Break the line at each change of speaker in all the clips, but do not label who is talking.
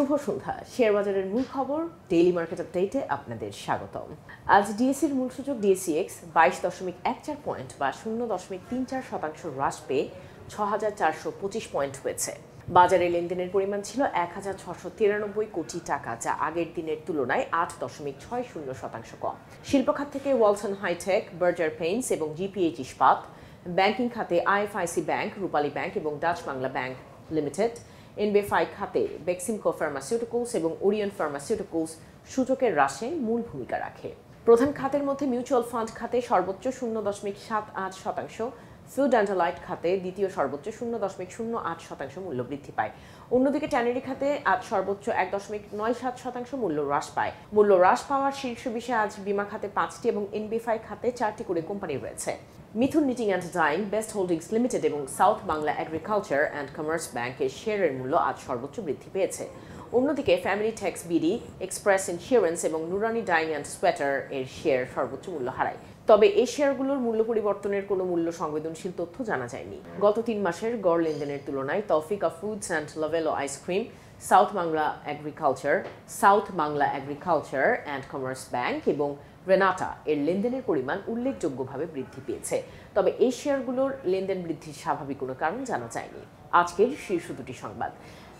শুভ সন্ধ্যা share বাজারের মূল খবর ডেইলি মার্কেট আপডেটে আপনাদের স্বাগতম আজ ডিএসির e মূল সূচক ডিএসিএক্স e বাইশ দশমিক এক চার পয়েন্ট বা শূন্য দশমিক তিন চার শতাংশ হ্রাস পেয়ে ছ হাজার চারশো পঁচিশ পয়েন্ট হয়েছে বাজারে লেনদেনের পরিমাণ ছিল এক হাজার ছশো তিরানব্বই কোটি টাকা যা আগের দিনের তুলনায় আট দশমিক ছয় শূন্য শতাংশ কম শিল্প খাত থেকে ওয়ালসন হাইটেক বার্জার পেইন্টস এবং জিপিএইচ ইস্পাত ব্যাংকিং খাতে আইএফআইসি ব্যাংক রূপালী ব্যাংক এবং Dutch Bangla bank limited NBFI খাতে বেক্সিমকো ফার্মাসিউটিক্যালস এবং ওরিয়ন ফার্মাসিউটিক্যালস সূচকের হ্রাসে মূল ভূমিকা রাখে প্রধান খাতের মধ্যে মিউচুয়াল ফান্ড খাতে সর্বোচ্চ শূন্য দশমিক সাত আট শতাংশ ফুড অ্যান্ডালাইট খাতে দ্বিতীয় সর্বোচ্চ শূন্য দশমিক শূন্য আট শতাংশ মূল্য বৃদ্ধি পায় অন্যদিকে ট্যানারি খাতে আজ সর্বোচ্চ এক দশমিক নয় সাত শতাংশ মূল্য হ্রাস পায় মূল্য হ্রাস পাওয়ার শীর্ষ বিষয়ে আজ বিমা খাতে পাঁচটি এবং এনবিএফআই খাতে চারটি করে কোম্পানি রয়েছে Mithun knitting and dyeing best holdings limited এবং south Bangla agriculture and commerce ব্যাংকের শেয়ারের মূল্য আজ সর্বোচ্চ বৃদ্ধি পেয়েছে অন্যদিকে Familytex BD express insurance এবং নুরানি ডায়মন্ড সোয়েটার এর শেয়ার সর্বোচ্চ মূল্য হারায় তবে এই শেয়ারগুলোর মূল্য পরিবর্তনের কোনো মূল্য সংবেদনশীল তথ্য জানা যায়নি গত তিন মাসের গড় লেনদেনের তুলনায় Tafika foods and Lovello ice cream south Bangla agriculture south Bangla agriculture and commerce bank এবং রেনাটা এর লেনদেনের পরিমাণ উল্লেখযোগ্যভাবে বৃদ্ধি পেয়েছে তবে এই শেয়ারগুলোর লেনদেন বৃদ্ধির স্বাভাবিক কোনো কারণ জানা যায়নি আজকের শীর্ষ দুটি সংবাদ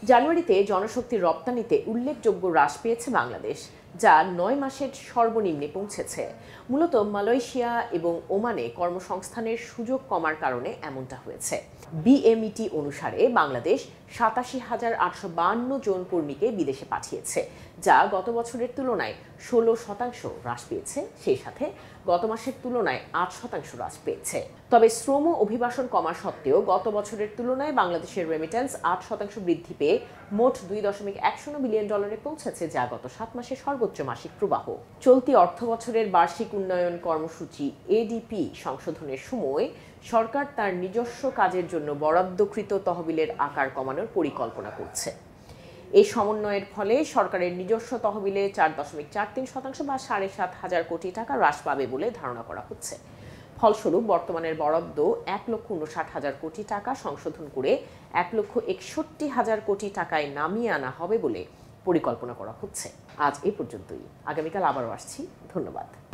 জানুয়ারিতে জনশক্তি রপ্তানিতে উল্লেখযোগ্য হ্রাস পেয়েছে বাংলাদেশ যা নয় মাসের সর্বনিম্নে পৌঁছেছে মূলত মালয়েশিয়া এবং ওমানে কর্মসংস্থানের সুযোগ কমার কারণে এমনটা হয়েছে বিএমইটি e অনুসারে বাংলাদেশ সাতাশি হাজার আটশো বাহান্ন জন কর্মীকে বিদেশে পাঠিয়েছে যা গত বছরের তুলনায় ষোলো শতাংশ হ্রাস পেয়েছে সেই সাথে গত মাসের তুলনায় আট শতাংশ হ্রাস পেয়েছে তবে শ্রম অভিবাসন কমা সত্ত্বেও গত বছরের তুলনায় বাংলাদেশের রেমিটেন্স আট শতাংশ বৃদ্ধি পেয়ে মোট দুই দশমিক এক শূন্য বিলিয়ন ডলারে পৌঁছেছে যা গত সাত মাসে সর্ব সর্বোচ্চ মাসিক প্রবাহ চলতি অর্থ বছরের বার্ষিক উন্নয়ন কর্মসূচি এডিপি সংশোধনের সময় সরকার তার নিজস্ব কাজের জন্য বরাদ্দকৃত তহবিলের আকার কমানোর পরিকল্পনা করছে এই সমন্বয়ের ফলে সরকারের নিজস্ব তহবিলে চার দশমিক চার তিন শতাংশ বা সাড়ে সাত হাজার কোটি টাকা হ্রাস পাবে বলে ধারণা করা হচ্ছে ফলস্বরূপ বর্তমানের বরাদ্দ এক লক্ষ উনষাট হাজার কোটি টাকা সংশোধন করে এক লক্ষ একষট্টি হাজার কোটি টাকায় নামিয়ে আনা হবে বলে পরিকল্পনা করা হচ্ছে আজ এই পর্যন্তই আগামীকাল আবারও আসছি ধন্যবাদ